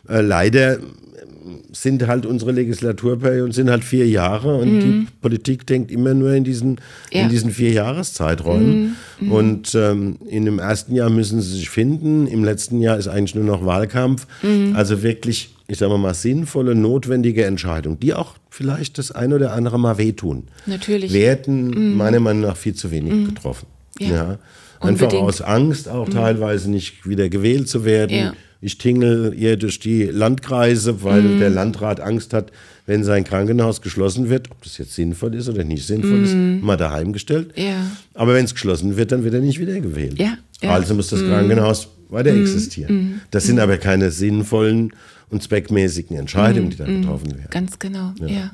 äh, leider ähm, sind halt unsere Legislaturperioden sind halt vier Jahre und mhm. die Politik denkt immer nur in diesen, ja. in diesen vier Jahreszeiträumen. Mhm. mhm. Und ähm, in dem ersten Jahr müssen sie sich finden, im letzten Jahr ist eigentlich nur noch Wahlkampf. Mhm. Also wirklich, ich sage mal, sinnvolle, notwendige Entscheidungen, die auch vielleicht das ein oder andere Mal wehtun. Natürlich. Werden mhm. meiner Meinung nach viel zu wenig mhm. getroffen. Ja. ja. Einfach aus Angst auch teilweise nicht wieder gewählt zu werden. Ja ich tingle eher durch die Landkreise, weil mm. der Landrat Angst hat, wenn sein Krankenhaus geschlossen wird, ob das jetzt sinnvoll ist oder nicht sinnvoll mm. ist, mal mhm. daheim gestellt. Ja. Aber wenn es geschlossen wird, dann wird er nicht wiedergewählt. Ja. ja. Also muss das mhm. Krankenhaus weiter mhm. existieren. Das sind aber keine sinnvollen und zweckmäßigen Entscheidungen, die da getroffen werden. Ganz genau, ja.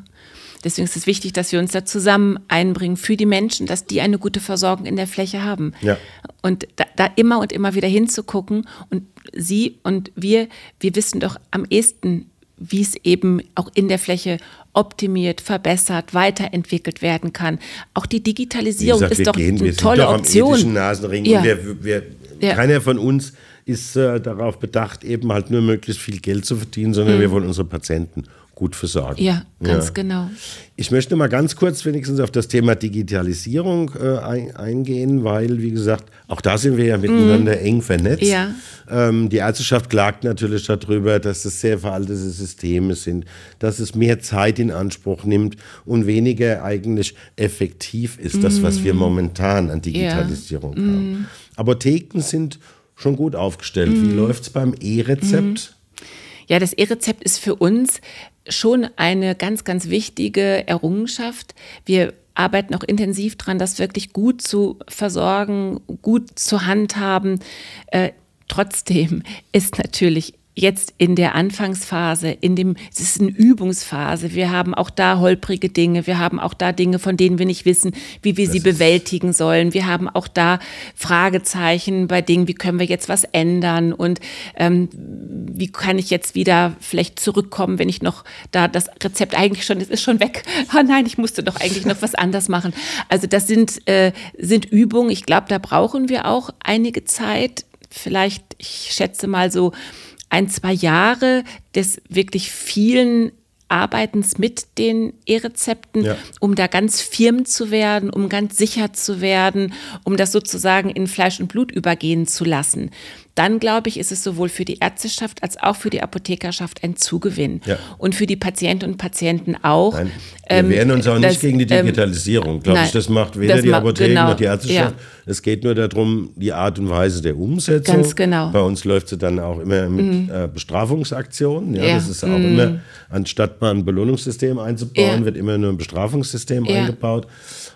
Deswegen ist es wichtig, dass wir uns da zusammen einbringen für die Menschen, dass die eine gute Versorgung in der Fläche haben. Ja. Und da, da immer und immer wieder hinzugucken und Sie und wir, wir wissen doch am ehesten, wie es eben auch in der Fläche optimiert, verbessert, weiterentwickelt werden kann. Auch die Digitalisierung gesagt, ist doch gehen, eine tolle doch Option. Nasenring ja. wir, wir, ja. Keiner von uns ist äh, darauf bedacht, eben halt nur möglichst viel Geld zu verdienen, sondern mhm. wir wollen unsere Patienten gut versorgen. Ja, ganz ja. genau. Ich möchte mal ganz kurz wenigstens auf das Thema Digitalisierung äh, eingehen, weil, wie gesagt, auch da sind wir ja miteinander mm. eng vernetzt. Ja. Ähm, die Ärzteschaft klagt natürlich darüber, dass es sehr veraltete Systeme sind, dass es mehr Zeit in Anspruch nimmt und weniger eigentlich effektiv ist, mm. das, was wir mhm. momentan an Digitalisierung ja. Mhm. haben. Mm. Apotheken sind schon gut aufgestellt. Wie mhm. läuft es beim E-Rezept? Ja, das E-Rezept ist für uns schon eine ganz, ganz wichtige Errungenschaft. Wir arbeiten auch intensiv dran, das wirklich gut zu versorgen, gut zu handhaben. Äh, trotzdem ist natürlich jetzt in der Anfangsphase, in dem, es ist eine Übungsphase. Wir haben auch da holprige Dinge. Wir haben auch da Dinge, von denen wir nicht wissen, wie wir das sie bewältigen sollen. Wir haben auch da Fragezeichen bei Dingen, wie können wir jetzt was ändern und ähm, wie kann ich jetzt wieder vielleicht zurückkommen, wenn ich noch da das Rezept eigentlich schon, es ist schon weg. oh *laughs* nein, ich musste doch eigentlich noch *laughs* was anders machen. Also das sind, äh, sind Übungen. Ich glaube, da brauchen wir auch einige Zeit. Vielleicht, ich schätze mal so ein, zwei Jahre des wirklich vielen Arbeitens mit den E-Rezepten, ja. um da ganz firm zu werden, um ganz sicher zu werden, um das sozusagen in Fleisch und Blut übergehen zu lassen. Dann glaube ich, ist es sowohl für die Ärzteschaft als auch für die Apothekerschaft ein Zugewinn ja. und für die Patientinnen und Patienten auch. Nein, wir ähm, wehren uns auch das, nicht gegen die ähm, Digitalisierung, ähm, ich. Das macht weder das die Apotheken genau, noch die Ärzteschaft. Ja es geht nur darum, die Art und Weise der Umsetzung. Ganz genau. Bei uns läuft sie dann auch immer mit mhm. äh, Bestrafungsaktionen. Ja, ja, Das ist auch mhm. immer, anstatt mal ein Belohnungssystem einzubauen, ja. wird immer nur ein Bestrafungssystem ja. eingebaut.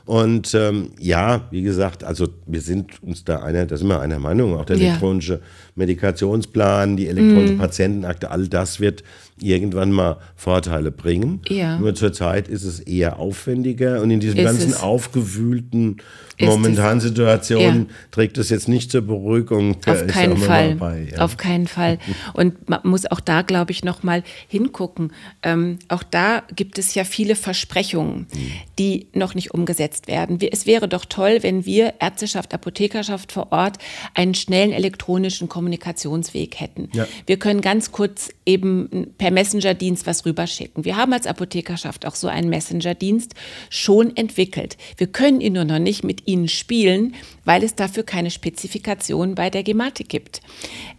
Und ähm, ja, wie gesagt, also wir sind uns da einer, da sind wir einer Meinung. Auch der elektronische Medikationsplan, die elektronische mhm. Patientenakte, all das wird irgendwann mal Vorteile bringen. Ja. Nur zurzeit ist es eher aufwendiger und in diesen ist ganzen es? aufgewühlten momentanen Situationen ja. trägt es jetzt nicht zur Beruhigung. Auf keinen Fall. Bei, ja. Auf keinen Fall. Und man muss auch da, glaube ich, noch mal hingucken. Ähm, auch da gibt es ja viele Versprechungen, mhm. die noch nicht umgesetzt werden. Es wäre doch toll, wenn wir Ärzteschaft, Apothekerschaft vor Ort einen schnellen elektronischen Kommunikationsweg hätten. Ja. Wir können ganz kurz eben per per Messenger-Dienst was rüberschicken. Wir haben als Apothekerschaft auch so einen Messenger-Dienst schon entwickelt. Wir können ihn nur noch nicht mit Ihnen spielen, weil es dafür keine Spezifikation bei der Gematik gibt.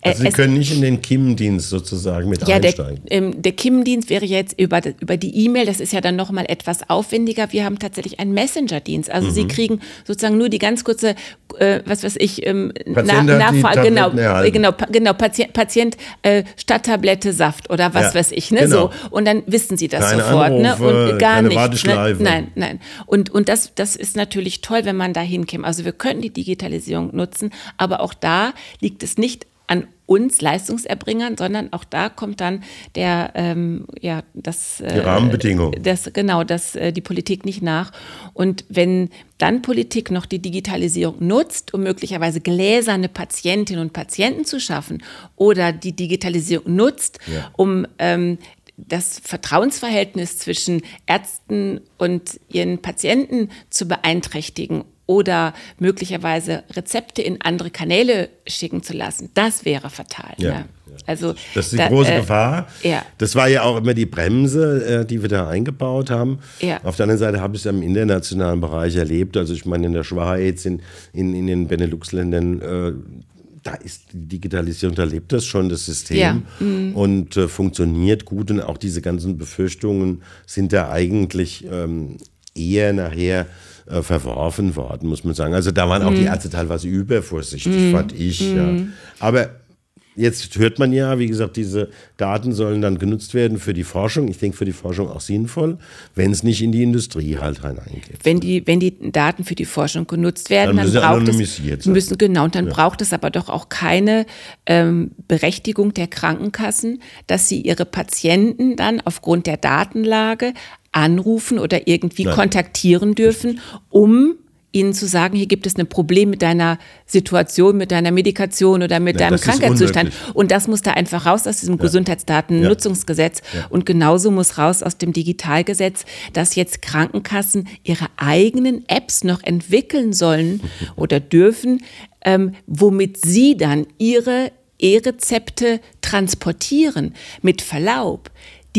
Äh, also Sie es, können nicht in den KIM-Dienst sozusagen mit ja, einsteigen. Der, der KIM-Dienst wäre jetzt über, über die E-Mail, das ist ja dann nochmal etwas aufwendiger. Wir haben tatsächlich einen Messenger-Dienst. Also mhm. Sie kriegen sozusagen nur die ganz kurze, äh, was weiß ich, ähm, Patient na, Nachfrage, genau, äh, genau, genau, Patient, Patient äh, statt Tablette, Saft oder was ja, weiß ich, ne? Genau. So. Und dann wissen Sie das keine sofort, ne, Anrufe, ne? Und gar keine nicht. Ne? Nein, nein. Und, und das, das ist natürlich toll, wenn man da hinkäme. Also wir könnten die Digitalisierung nutzen. Aber auch da liegt es nicht an uns Leistungserbringern, sondern auch da kommt dann der ähm, ja das äh, die Rahmenbedingungen, das genau, dass äh, die Politik nicht nach und wenn dann Politik noch die Digitalisierung nutzt, um möglicherweise gläserne Patientinnen und Patienten zu schaffen oder die Digitalisierung nutzt, ja. um ähm, das Vertrauensverhältnis zwischen Ärzten und ihren Patienten zu beeinträchtigen oder möglicherweise Rezepte in andere Kanäle schicken zu lassen, das wäre fatal. Ja. ja. Also, das ist die da, große äh, Gefahr. Ja. Das war ja auch immer die Bremse, äh, die wir da eingebaut haben. Ja. Auf der anderen Seite habe ich es im internationalen Bereich erlebt. Also ich meine, in der Schweiz, in, in, in den Benelux-Ländern, äh, da ist die Digitalisierung, da lebt das schon, das System ja. mhm. und äh, funktioniert gut. Und auch diese ganzen Befürchtungen sind da eigentlich ähm, eher nachher äh, verworfen worden, muss man sagen. Also da waren auch die mhm. Ärzte teilweise übervorsichtig, mhm. fand ich. Mhm. Ja. Aber jetzt hört man ja, wie gesagt, diese Daten sollen dann genutzt werden für die Forschung. Ich denke, für die Forschung auch sinnvoll, wenn es nicht in die Industrie halt rein Wenn die, wenn die Daten für die Forschung genutzt werden, dann, dann braucht es müssen genau und dann ja. braucht es aber doch auch keine ähm, Berechtigung der Krankenkassen, dass sie ihre Patienten dann aufgrund der Datenlage anrufen oder irgendwie Nein. kontaktieren dürfen, um ihnen zu sagen, hier gibt es ein Problem mit deiner Situation, mit deiner Medikation oder mit ja, deinem Krankheitszustand. Und das muss da einfach raus aus diesem ja. Gesundheitsdatennutzungsgesetz. Ja. Und genauso muss raus aus dem Digitalgesetz, dass jetzt Krankenkassen ihre eigenen Apps noch entwickeln sollen *laughs* oder dürfen, ähm, womit sie dann ihre E-Rezepte transportieren. Mit Verlaub,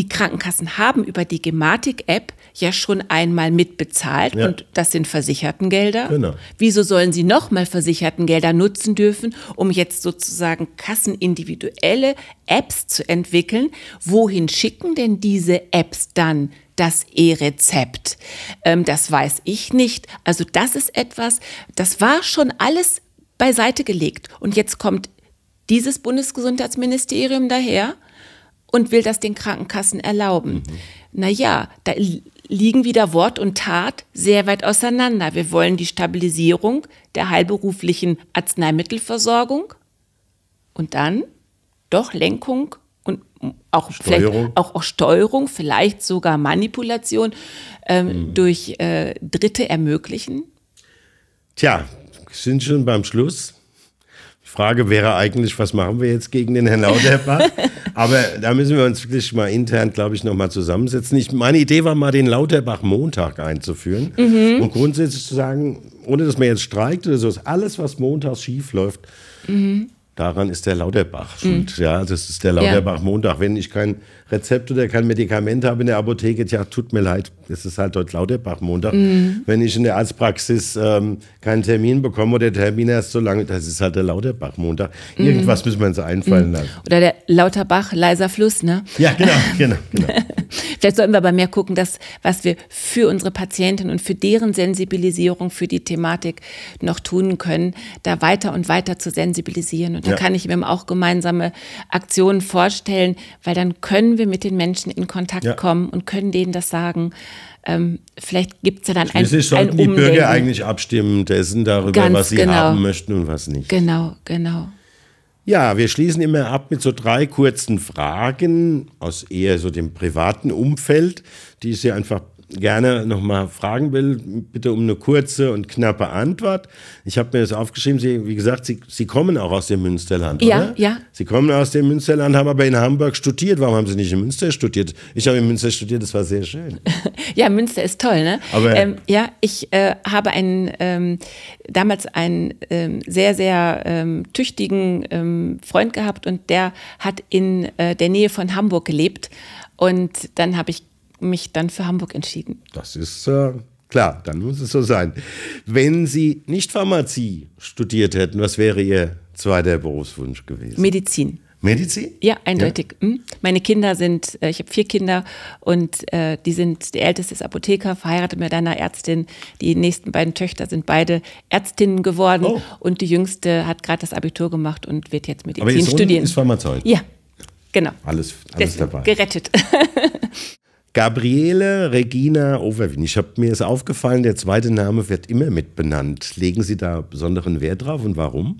die Krankenkassen haben über die Gematik-App ja schon einmal mitbezahlt ja. und das sind Versichertengelder. Genau. Wieso sollen sie nochmal Versichertengelder nutzen dürfen, um jetzt sozusagen kassenindividuelle Apps zu entwickeln? Wohin schicken denn diese Apps dann das E-Rezept? Ähm, das weiß ich nicht. Also das ist etwas, das war schon alles beiseite gelegt und jetzt kommt dieses Bundesgesundheitsministerium daher und will das den Krankenkassen erlauben. Mhm. Naja, da liegen wieder Wort und Tat sehr weit auseinander. Wir wollen die Stabilisierung der heilberuflichen Arzneimittelversorgung und dann doch Lenkung und auch Steuerung. Auch, auch, Steuerung, vielleicht sogar Manipulation ähm, mhm. durch äh, Dritte ermöglichen? Tja, sind schon beim Schluss. Frage wäre eigentlich, was machen wir jetzt gegen den Herrn Lauterbach? *laughs* Aber da müssen wir uns wirklich mal intern, glaube ich, nochmal zusammensetzen. Ich, meine Idee war mal, den Lauterbach-Montag einzuführen mhm. und grundsätzlich zu sagen, ohne dass man jetzt streikt oder so, alles, was montags schief läuft, mhm daran ist der Lauterbach mhm. schuld. Mhm. Ja, das also ist der Lauterbach-Montag. Wenn ich kein Rezept oder kein Medikament habe in der Apotheke, ja, tut mir leid, es ist halt heute Lauterbach-Montag. Mhm. Wenn ich in der Arztpraxis ähm, keinen Termin bekomme oder der Termin erst so lange, das ist halt der Lauterbach-Montag. Mhm. Irgendwas mhm. müssen wir uns einfallen mhm. lassen. Oder der Lauterbach-Leiser Fluss, ne? Ja, genau, *laughs* genau, genau. Vielleicht sollten wir aber mehr gucken, dass, was wir für unsere Patienten und für deren Sensibilisierung für die Thematik noch tun können, da weiter und weiter zu sensibilisieren. Und da ja. kann ich mir auch gemeinsame Aktionen vorstellen, weil dann können wir mit den Menschen in Kontakt ja. kommen und können denen das sagen. Ähm, vielleicht gibt es ja dann ein Schließlich sollten ein die Bürger eigentlich abstimmen dessen darüber, Ganz was sie genau. haben möchten und was nicht. Genau, genau. Ja, wir schließen immer ab mit so drei kurzen Fragen aus eher so dem privaten Umfeld, die ich Sie einfach gerne nochmal fragen will, bitte um eine kurze und knappe Antwort. Ich habe mir das aufgeschrieben. Sie, wie gesagt, Sie, Sie kommen auch aus dem Münsterland, ja, oder? Ja, ja. Sie kommen aus dem Münsterland, haben aber in Hamburg studiert. Warum haben Sie nicht in Münster studiert? Ich habe in Münster studiert, das war sehr schön. *laughs* ja, Münster ist toll, ne? Aber ähm, ja, ich äh, habe einen, ähm, damals einen ähm, sehr, sehr ähm, tüchtigen ähm, Freund gehabt und der hat in äh, der Nähe von Hamburg gelebt. Und dann habe ich mich dann für Hamburg entschieden. Das ist äh, klar, dann muss es so sein. Wenn Sie nicht Pharmazie studiert hätten, was wäre Ihr zweiter Berufswunsch gewesen? Medizin. Medizin? Ja, eindeutig. Ja. Hm? Meine Kinder sind, äh, ich habe vier Kinder und äh, die sind, der älteste ist Apotheker, verheiratet mit einer Ärztin. Die nächsten beiden Töchter sind beide Ärztinnen geworden oh. und die jüngste hat gerade das Abitur gemacht und wird jetzt Medizin Aber ihr Sohn studieren. Ist Pharmazeut. Ja, genau. Alles, alles dabei. Gerettet. *laughs* Gabriele Regina Overwin. Oh, ich habe mir ist aufgefallen, der zweite Name wird immer mitbenannt. Legen Sie da besonderen Wert drauf und warum?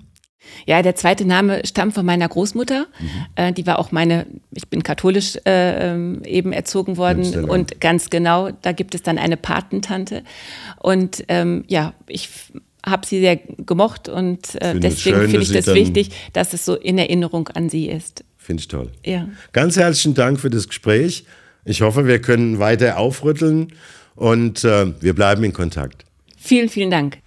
Ja, der zweite Name stammt von meiner Großmutter. Mhm. Äh, die war auch meine, ich bin katholisch äh, ähm, eben erzogen worden. Genau. Und ganz genau, da gibt es dann eine Patentante. Und ähm, ja, ich habe sie sehr gemocht und äh, find deswegen finde ich das wichtig, dass es so in Erinnerung an sie ist. Finde ich toll. Ja. Ganz herzlichen Dank für das Gespräch. Ich hoffe, wir können weiter aufrütteln und äh, wir bleiben in Kontakt. Vielen, vielen Dank.